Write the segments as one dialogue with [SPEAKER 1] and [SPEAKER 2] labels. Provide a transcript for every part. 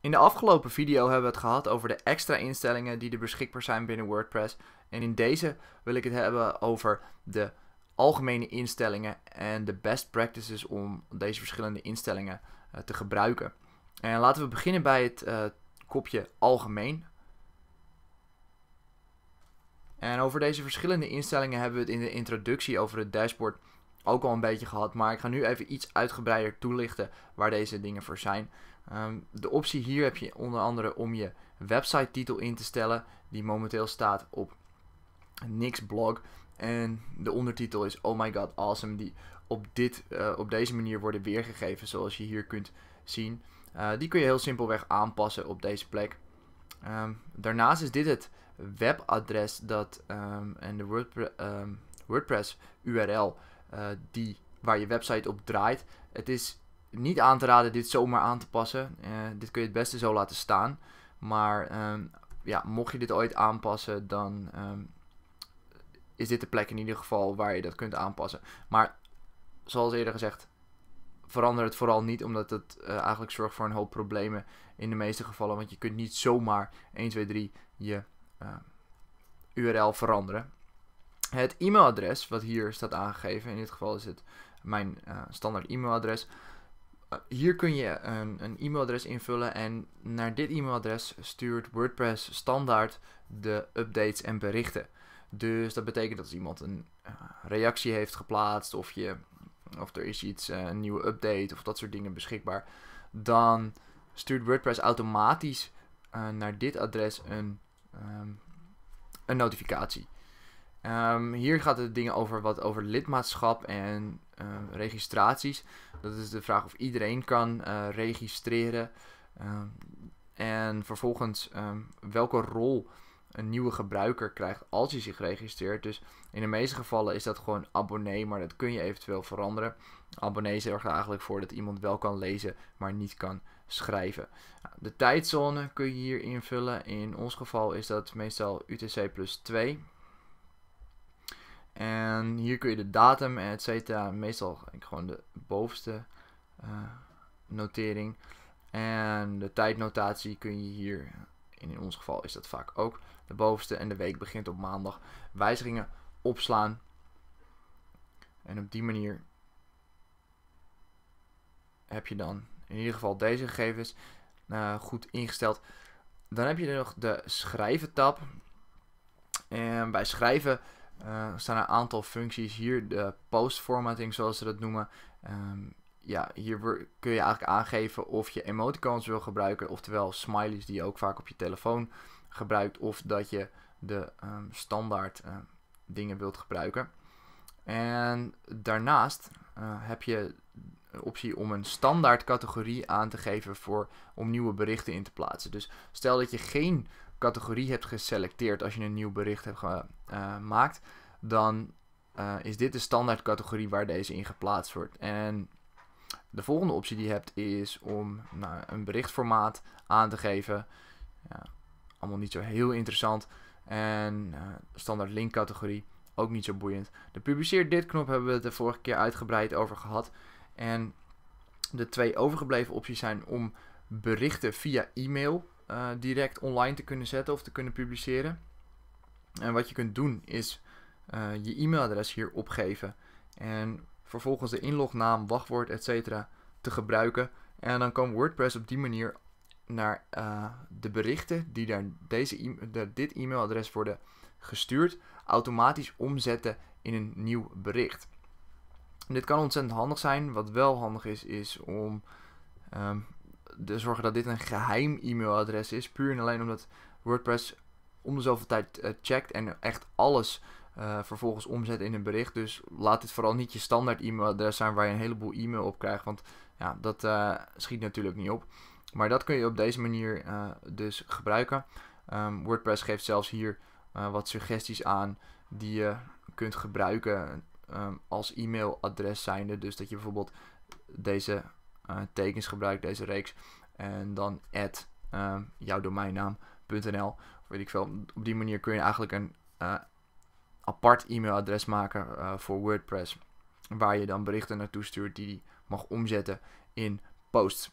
[SPEAKER 1] In de afgelopen video hebben we het gehad over de extra instellingen die er beschikbaar zijn binnen WordPress. En in deze wil ik het hebben over de algemene instellingen en de best practices om deze verschillende instellingen eh, te gebruiken. En laten we beginnen bij het eh, kopje algemeen. En over deze verschillende instellingen hebben we het in de introductie over het dashboard ook al een beetje gehad. Maar ik ga nu even iets uitgebreider toelichten waar deze dingen voor zijn. Ehm, de optie hier heb je onder andere om je website titel in te stellen, die momenteel staat op niks blog. En de ondertitel is Oh my god, awesome, die op, dit, eh, op deze manier worden weergegeven, zoals je hier kunt zien. Eh, die kun je heel simpelweg aanpassen op deze plek. Ehm, daarnaast is dit het webadres dat, ehm, en de WordPress, WordPress URL eh, die, waar je website op draait. Het is niet aan te raden dit zomaar aan te passen. Eh, dit kun je het beste zo laten staan. Maar ehm, ja, mocht je dit ooit aanpassen, dan ehm, is dit de plek in ieder geval waar je dat kunt aanpassen. Maar zoals eerder gezegd, verander het vooral niet, omdat het eh, eigenlijk zorgt voor een hoop problemen in de meeste gevallen. Want je kunt niet zomaar 1, 2, 3 je ehm, URL veranderen. Het e-mailadres, wat hier staat aangegeven, in dit geval is het mijn eh, standaard e-mailadres hier kun je een, een e-mailadres invullen en naar dit e-mailadres stuurt WordPress standaard de updates en berichten. Dus dat betekent dat als iemand een eh, reactie heeft geplaatst of, je, of er is iets, eh, een nieuwe update of dat soort dingen beschikbaar, dan stuurt WordPress automatisch eh, naar dit adres een, ehm, een notificatie. Ehm, hier gaat het dingen over wat over lidmaatschap en ehm, registraties. Dat is de vraag of iedereen kan eh, registreren. Ehm, en vervolgens welke rol een nieuwe gebruiker krijgt als hij zich registreert. Dus in de meeste gevallen is dat gewoon abonnee, maar dat kun je eventueel veranderen. Abonnee zorgt er eigenlijk voor dat iemand wel kan lezen, maar niet kan schrijven. De tijdzone kun je hier invullen. In ons geval is dat meestal UTC plus 2. En hier kun je de datum en et cetera, meestal gewoon de bovenste eh, notering. En de tijdnotatie kun je hier, in ons geval is dat vaak ook, de bovenste en de week begint op maandag, wijzigingen opslaan. En op die manier heb je dan in ieder geval deze gegevens eh, goed ingesteld. Dan heb je nog de schrijven tab. En bij schrijven eh, er staan een aantal functies. Hier de post-formatting, zoals ze dat noemen. Ehm, ja, hier kun je eigenlijk aangeven of je emoticons wil gebruiken, oftewel smileys die je ook vaak op je telefoon gebruikt, of dat je de ehm, standaard ehm, dingen wilt gebruiken. En daarnaast eh, heb je de optie om een standaard categorie aan te geven voor, om nieuwe berichten in te plaatsen. Dus stel dat je geen categorie hebt geselecteerd als je een nieuw bericht hebt gemaakt, eh, dan eh, is dit de standaard categorie waar deze in geplaatst wordt. En de volgende optie die je hebt is om nou, een berichtformaat aan te geven. Ja, allemaal niet zo heel interessant. En uh, standaard categorie ook niet zo boeiend. De publiceer dit knop hebben we het de vorige keer uitgebreid over gehad. En de twee overgebleven opties zijn om berichten via e-mail eh, direct online te kunnen zetten of te kunnen publiceren. En wat je kunt doen is eh, je e-mailadres hier opgeven. En vervolgens de inlognaam, wachtwoord, etc. te gebruiken. En dan kan WordPress op die manier naar eh, de berichten die daar deze e-, dit e-mailadres worden gestuurd, automatisch omzetten in een nieuw bericht. En dit kan ontzettend handig zijn. Wat wel handig is, is om ehm, de zorgen dat dit een geheim e-mailadres is. Puur en alleen omdat WordPress om de zoveel tijd eh, checkt en echt alles eh, vervolgens omzet in een bericht. Dus laat dit vooral niet je standaard e-mailadres zijn waar je een heleboel e-mail op krijgt. Want ja, dat eh, schiet natuurlijk niet op. Maar dat kun je op deze manier dus gebruiken. Ehm, WordPress geeft zelfs hier wat suggesties aan die je kunt gebruiken ehm, als e-mailadres zijnde. Dus dat je bijvoorbeeld deze eh, tekens gebruikt, deze reeks. En dan add eh, jouw domeinnaam.nl. weet ik veel. Op die manier kun je eigenlijk een eh, apart e-mailadres maken voor WordPress. Waar je dan berichten naartoe stuurt die je mag omzetten in posts.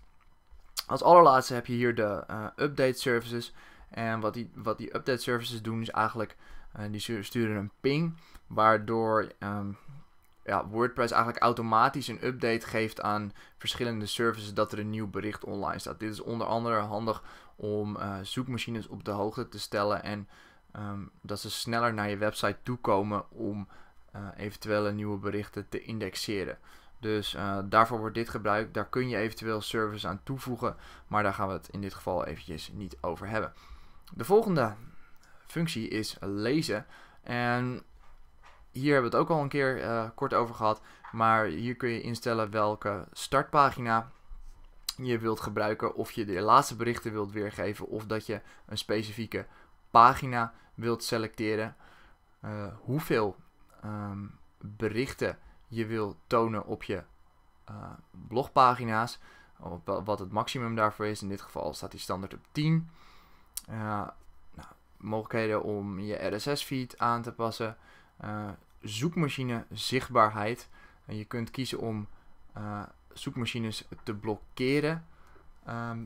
[SPEAKER 1] Als allerlaatste heb je hier de update services. En wat die, wat die update services doen is eigenlijk, uh, die sturen een ping, waardoor um, ja, WordPress eigenlijk automatisch een update geeft aan verschillende services dat er een nieuw bericht online staat. Dit is onder andere handig om eh, zoekmachines op de hoogte te stellen en ehm, dat ze sneller naar je website toekomen om uh, eh, eventuele nieuwe berichten te indexeren. Dus eh, daarvoor wordt dit gebruikt. Daar kun je eventueel services aan toevoegen, maar daar gaan we het in dit geval eventjes niet over hebben. De volgende functie is lezen. En hier hebben we het ook al een keer eh, kort over gehad. Maar hier kun je instellen welke startpagina je wilt gebruiken. Of je de laatste berichten wilt weergeven. Of dat je een specifieke pagina wilt selecteren. Eh, hoeveel ehm, berichten je wilt tonen op je eh, blogpagina's. wat het maximum daarvoor is. In dit geval staat die standaard op 10. nou, mogelijkheden om je RSS-feed aan te passen zoekmachine zichtbaarheid. En je kunt kiezen om eh, zoekmachines te blokkeren. Ehm,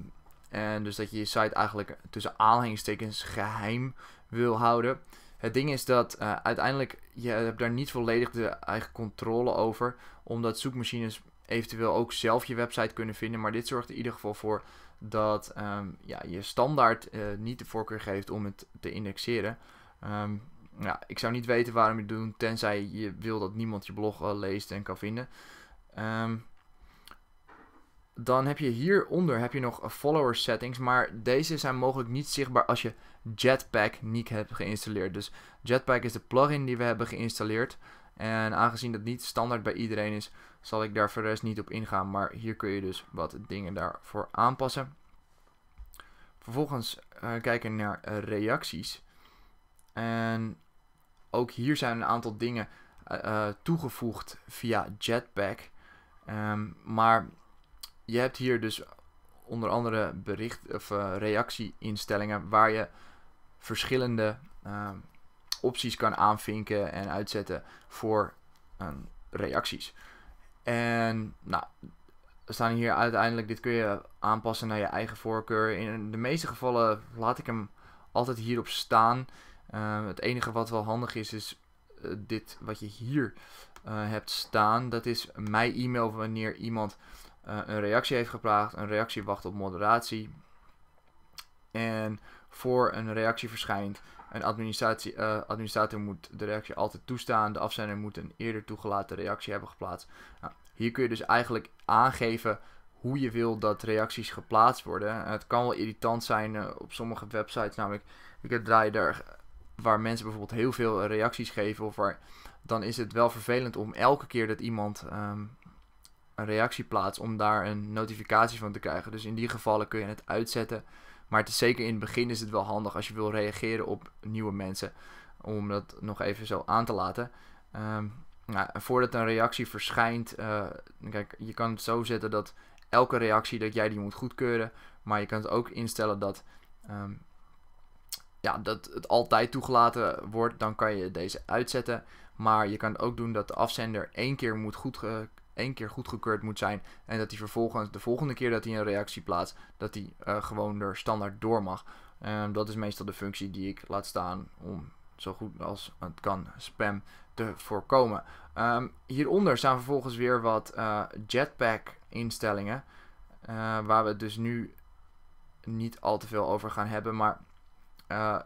[SPEAKER 1] en dus dat je je site eigenlijk tussen aanhalingstekens geheim wil houden. Het ding is dat eh, uiteindelijk je hebt daar niet volledig de eigen controle over. Omdat zoekmachines eventueel ook zelf je website kunnen vinden. Maar dit zorgt er in ieder geval voor dat ehm, ja, je standaard eh, niet de voorkeur geeft om het te indexeren. Ehm, ja, ik zou niet weten waarom je het doet, tenzij je wil dat niemand je blog eh, leest en kan vinden. Ehm, dan heb je hieronder heb je nog eh, follower settings, maar deze zijn mogelijk niet zichtbaar als je Jetpack niet hebt geïnstalleerd. Dus Jetpack is de plugin die we hebben geïnstalleerd. En aangezien dat niet standaard bij iedereen is, zal ik daar voor de rest niet op ingaan. Maar hier kun je dus wat dingen daarvoor aanpassen. Vervolgens uh, kijken naar reacties. En ook hier zijn een aantal dingen eh, eh, toegevoegd via Jetpack. Ehm, maar je hebt hier dus onder andere bericht of uh, reactieinstellingen waar je verschillende ehm, opties kan aanvinken en uitzetten voor ehm, reacties. En nou, we staan hier uiteindelijk, dit kun je aanpassen naar je eigen voorkeur. In de meeste gevallen laat ik hem altijd hierop staan. Ehm, het enige wat wel handig is, is eh, dit wat je hier eh, hebt staan. Dat is mijn e-mail wanneer iemand eh, een reactie heeft geplaagd. Een reactie wacht op moderatie. En voor een reactie verschijnt, een administratie, uh, administrator moet de reactie altijd toestaan. De afzender moet een eerder toegelaten reactie hebben geplaatst. Nou, hier kun je dus eigenlijk aangeven hoe je wil dat reacties geplaatst worden. het kan wel irritant zijn op sommige websites. Namelijk, nou, ik draai daar waar mensen bijvoorbeeld heel veel eh, reacties geven, of waar, dan is het wel vervelend om elke keer dat iemand ehm, een reactie plaatst, om daar een notificatie van te krijgen. Dus in die gevallen kun je het uitzetten. Maar het is zeker in het begin is het wel handig als je wil reageren op nieuwe mensen, om dat nog even zo aan te laten. Ehm, nou, voordat een reactie verschijnt, uh, kijk, je kan het zo zetten dat elke reactie dat jij die moet goedkeuren, maar je kan het ook instellen dat ehm, ja, dat het altijd toegelaten wordt, dan kan je deze uitzetten. Maar je kan ook doen dat de afzender één keer, moet goed één keer goedgekeurd moet zijn. En dat hij vervolgens de volgende keer dat hij een reactie plaatst, dat hij eh, gewoon er standaard door mag. Ehm, dat is meestal de functie die ik laat staan om zo goed als het kan spam te voorkomen. Ehm, hieronder staan vervolgens weer wat eh, jetpack instellingen. Eh, waar we het dus nu niet al te veel over gaan hebben. Maar eh,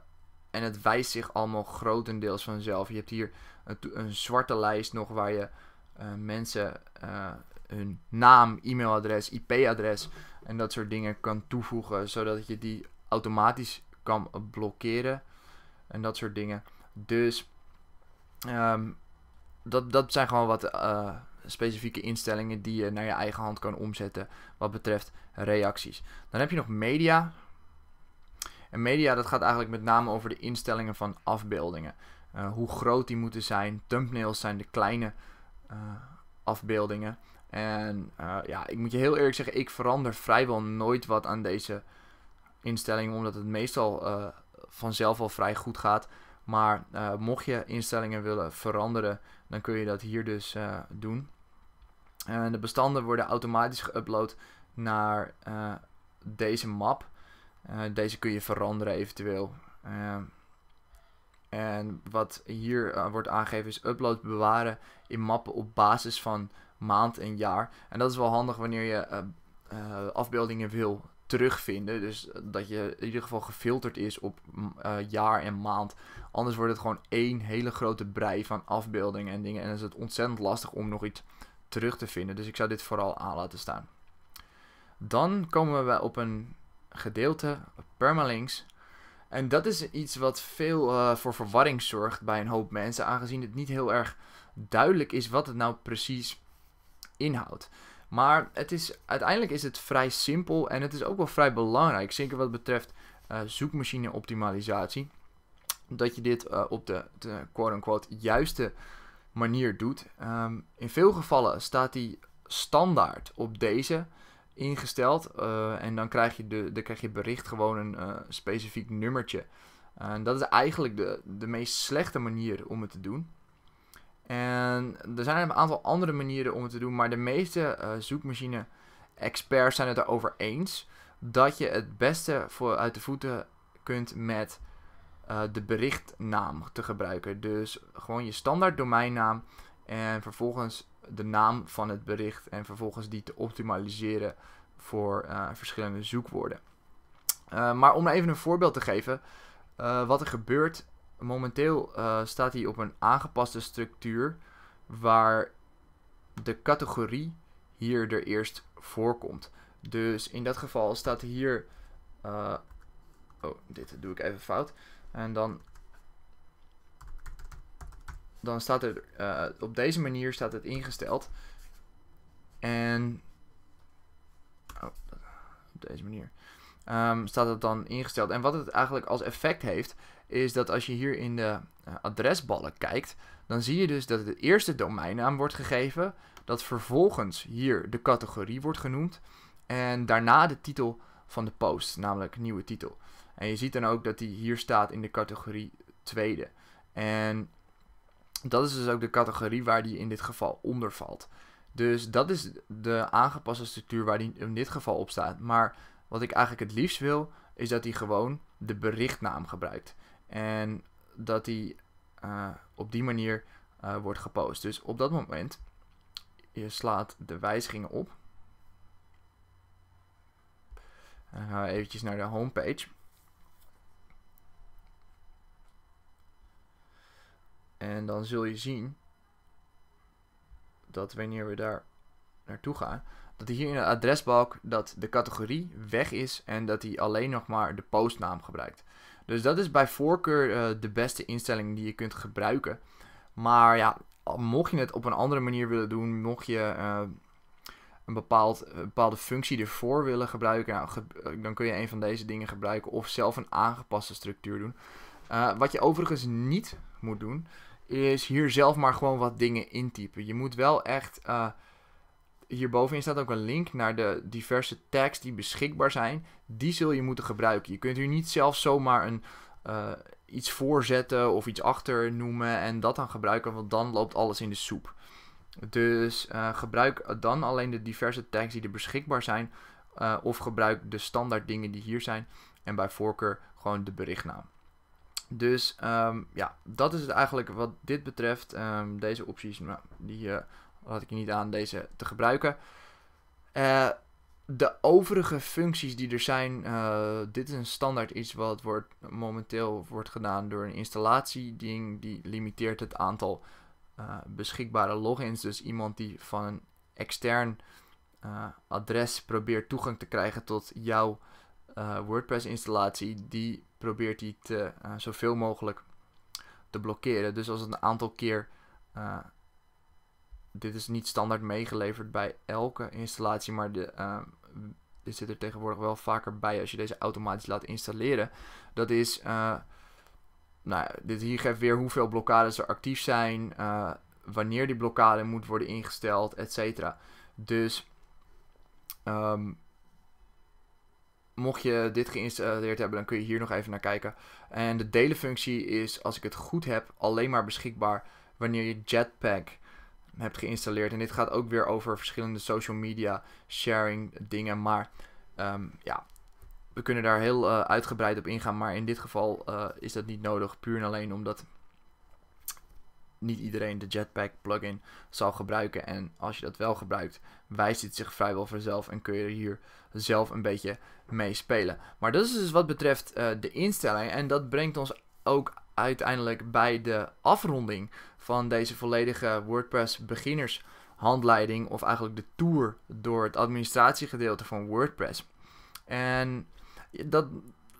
[SPEAKER 1] en het wijst zich allemaal grotendeels vanzelf. Je hebt hier een, een zwarte lijst nog waar je eh, mensen eh, hun naam, e-mailadres, IP-adres en dat soort dingen kan toevoegen, zodat je die automatisch kan blokkeren en dat soort dingen. Dus ehm, dat, dat zijn gewoon wat specifieke instellingen die je naar je eigen hand kan omzetten wat betreft reacties. Dan heb je nog media. En media, dat gaat eigenlijk met name over de instellingen van afbeeldingen. Eh, hoe groot die moeten zijn. Thumbnails zijn de kleine eh, afbeeldingen. En eh, ja, ik moet je heel eerlijk zeggen, ik verander vrijwel nooit wat aan deze instellingen, omdat het meestal vanzelf al vrij goed gaat. Maar mocht je instellingen willen veranderen, dan kun je dat hier dus doen. En de bestanden worden automatisch geüpload naar deze map. Eh, deze kun je veranderen eventueel. Ehm, en wat hier eh, wordt aangegeven is upload bewaren in mappen op basis van maand en jaar. En dat is wel handig wanneer je eh, afbeeldingen wil terugvinden. Dus dat je in ieder geval gefilterd is op jaar en maand. Anders wordt het gewoon één hele grote brei van afbeeldingen en dingen. En dan is het ontzettend lastig om nog iets terug te vinden. Dus ik zou dit vooral aan laten staan. Dan komen we op een gedeelte, permalinks. En dat is iets wat veel eh, voor verwarring zorgt bij een hoop mensen, aangezien het niet heel erg duidelijk is wat het nou precies inhoudt. Maar het is, uiteindelijk is het vrij simpel en het is ook wel vrij belangrijk, zeker wat betreft eh, zoekmachine optimalisatie, dat je dit eh, op de, de quote-unquote juiste manier doet. Ehm, in veel gevallen staat die standaard op deze ingesteld. Eh, en dan krijg je, de, dan krijg je bericht gewoon een eh, specifiek nummertje. En dat is eigenlijk de, de meest slechte manier om het te doen. En er zijn een aantal andere manieren om het te doen, maar de meeste uh, eh, zoekmachine-experts zijn het erover eens dat je het beste voor uit de voeten kunt met de berichtnaam te gebruiken. Dus gewoon je standaard domeinnaam en vervolgens de naam van het bericht en vervolgens die te optimaliseren voor eh, verschillende zoekwoorden. Eh, maar om nou even een voorbeeld te geven, eh, wat er gebeurt, momenteel staat hij op een aangepaste structuur waar de categorie hier er eerst voorkomt. Dus in dat geval staat hier, oh dit doe ik even fout, en dan dan staat er eh, op deze manier staat het ingesteld. En oh, op deze manier ehm, staat het dan ingesteld. En wat het eigenlijk als effect heeft, is dat als je hier in de eh, adresballen kijkt, dan zie je dus dat het eerste domeinnaam wordt gegeven, dat vervolgens hier de categorie wordt genoemd en daarna de titel van de post, namelijk nieuwe titel. En je ziet dan ook dat die hier staat in de categorie tweede. En dat is dus ook de categorie waar die in dit geval onder valt. Dus dat is de aangepaste structuur waar die in dit geval op staat. Maar wat ik eigenlijk het liefst wil, is dat hij gewoon de berichtnaam gebruikt. En dat hij eh, op die manier eh, wordt gepost. Dus op dat moment, je slaat de wijzigingen op. En dan we eventjes naar de homepage. En dan zul je zien dat wanneer we daar naartoe gaan, dat hier in de adresbalk dat de categorie weg is en dat hij alleen nog maar de postnaam gebruikt. Dus dat is bij voorkeur eh, de beste instelling die je kunt gebruiken. Maar ja, mocht je het op een andere manier willen doen, mocht je eh, een, bepaald, bepaalde functie ervoor willen gebruiken, nou, eh, dan kun je een van deze dingen gebruiken of zelf een aangepaste structuur doen. wat je overigens niet moet doen, is hier zelf maar gewoon wat dingen intypen. Je moet wel echt. Uh, hierbovenin staat ook een link naar de diverse tags die beschikbaar zijn. Die zul je moeten gebruiken. Je kunt hier niet zelf zomaar een, eh, iets voorzetten of iets achter noemen en dat dan gebruiken, want dan loopt alles in de soep. Dus eh, gebruik dan alleen de diverse tags die er beschikbaar zijn. of gebruik de standaard dingen die hier zijn. En bij voorkeur gewoon de berichtnaam. Dus ehm, ja, dat is het eigenlijk wat dit betreft. Ehm, deze opties, nou, die uh, eh, had ik niet aan deze te gebruiken. Eh, de overige functies die er zijn, eh, dit is een standaard iets wat wordt, momenteel wordt gedaan door een installatieding. Die limiteert het aantal beschikbare logins. Dus iemand die van een extern adres probeert toegang te krijgen tot jouw eh, WordPress-installatie, die probeert die te, eh, zoveel mogelijk te blokkeren. Dus als het een aantal keer, eh, dit is niet standaard meegeleverd bij elke installatie, maar de, dit zit er tegenwoordig wel vaker bij als je deze automatisch laat installeren. Dat is, nou, dit hier geeft weer hoeveel blokkades er actief zijn, wanneer die blokkade moet worden ingesteld, etc. Dus ehm, mocht je dit geïnstalleerd hebben, dan kun je hier nog even naar kijken. En de delenfunctie is, als ik het goed heb, alleen maar beschikbaar wanneer je Jetpack hebt geïnstalleerd. En dit gaat ook weer over verschillende social media sharing dingen. Maar ehm, ja, we kunnen daar heel eh, uitgebreid op ingaan. Maar in dit geval eh, is dat niet nodig. Puur en alleen omdat niet iedereen de Jetpack plugin zal gebruiken. En als je dat wel gebruikt, wijst het zich vrijwel vanzelf en kun je hier zelf een beetje mee spelen. Maar dat is dus wat betreft eh, de instelling. En dat brengt ons ook uiteindelijk bij de afronding van deze volledige WordPress beginners handleiding of eigenlijk de tour door het administratiegedeelte van WordPress. En dat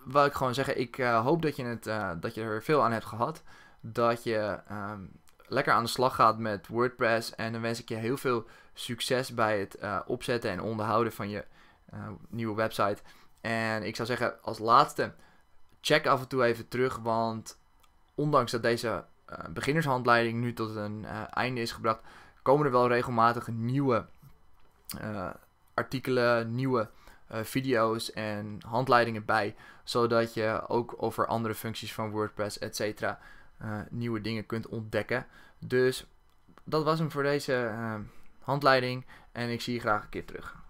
[SPEAKER 1] wil ik gewoon zeggen, ik eh, hoop dat je, het, eh, dat je er veel aan hebt gehad. Dat je ehm, lekker aan de slag gaat met WordPress. En dan wens ik je heel veel succes bij het eh, opzetten en onderhouden van je eh, nieuwe website. En ik zou zeggen, als laatste, check af en toe even terug. Want ondanks dat deze eh, beginnershandleiding nu tot een einde is gebracht, komen er wel regelmatig nieuwe artikelen, nieuwe video's en handleidingen bij. Zodat je ook over andere functies van WordPress, etc eh, nieuwe dingen kunt ontdekken. Dus dat was hem voor deze eh, handleiding. En ik zie je graag een keer terug.